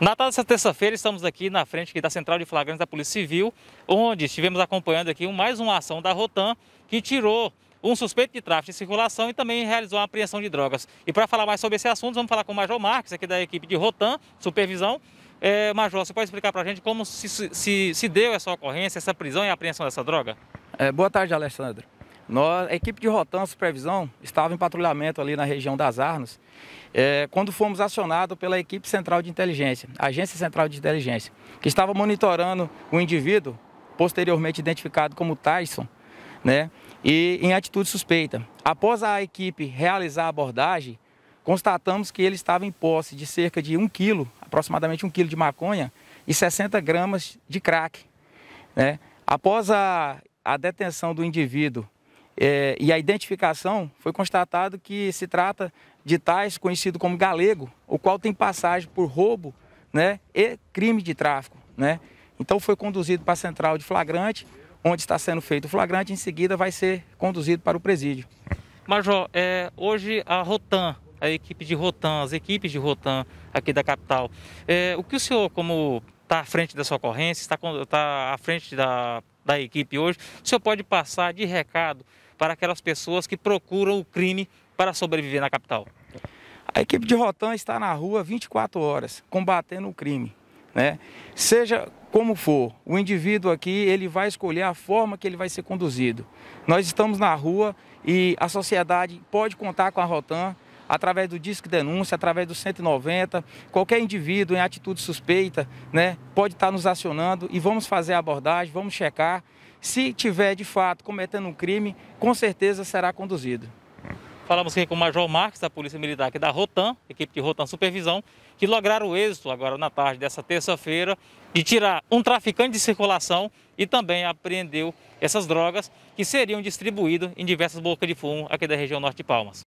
Na tarde dessa terça-feira, estamos aqui na frente aqui da Central de Flagrantes da Polícia Civil, onde estivemos acompanhando aqui mais uma ação da Rotan, que tirou um suspeito de tráfico de circulação e também realizou uma apreensão de drogas. E para falar mais sobre esse assunto, vamos falar com o Major Marques, aqui da equipe de Rotan, supervisão. É, Major, você pode explicar para a gente como se, se, se, deu essa ocorrência, essa prisão e apreensão dessa droga? É, boa tarde, Alessandro. Nós, a equipe de Rotan Supervisão estava em patrulhamento ali na região das Arnas, é, quando fomos acionados pela equipe central de inteligência, Agência Central de Inteligência, que estava monitorando o indivíduo, posteriormente identificado como Tyson, né, e em atitude suspeita. Após a equipe realizar a abordagem, constatamos que ele estava em posse de cerca de um quilo, aproximadamente um quilo de maconha e 60 gramas de crack. Né. Após a, a detenção do indivíduo é, e a identificação foi constatado que se trata de tais conhecido como galego, o qual tem passagem por roubo né, e crime de tráfico. Né? Então foi conduzido para a central de flagrante, onde está sendo feito o flagrante, em seguida vai ser conduzido para o presídio. Major, é, hoje a Rotan, a equipe de Rotan, as equipes de Rotan aqui da capital, é, o que o senhor, como está à frente dessa ocorrência, está, está à frente da da equipe hoje. O senhor pode passar de recado para aquelas pessoas que procuram o crime para sobreviver na capital? A equipe de Rotan está na rua 24 horas, combatendo o crime. Né? Seja como for, o indivíduo aqui ele vai escolher a forma que ele vai ser conduzido. Nós estamos na rua e a sociedade pode contar com a Rotan através do disco Denúncia, através do 190. Qualquer indivíduo em atitude suspeita né, pode estar nos acionando e vamos fazer a abordagem, vamos checar. Se tiver de fato cometendo um crime, com certeza será conduzido. Falamos aqui com o Major Marques, da Polícia Militar aqui da Rotan, equipe de Rotan Supervisão, que lograram o êxito agora na tarde dessa terça-feira de tirar um traficante de circulação e também apreendeu essas drogas que seriam distribuídas em diversas bocas de fumo aqui da região Norte de Palmas.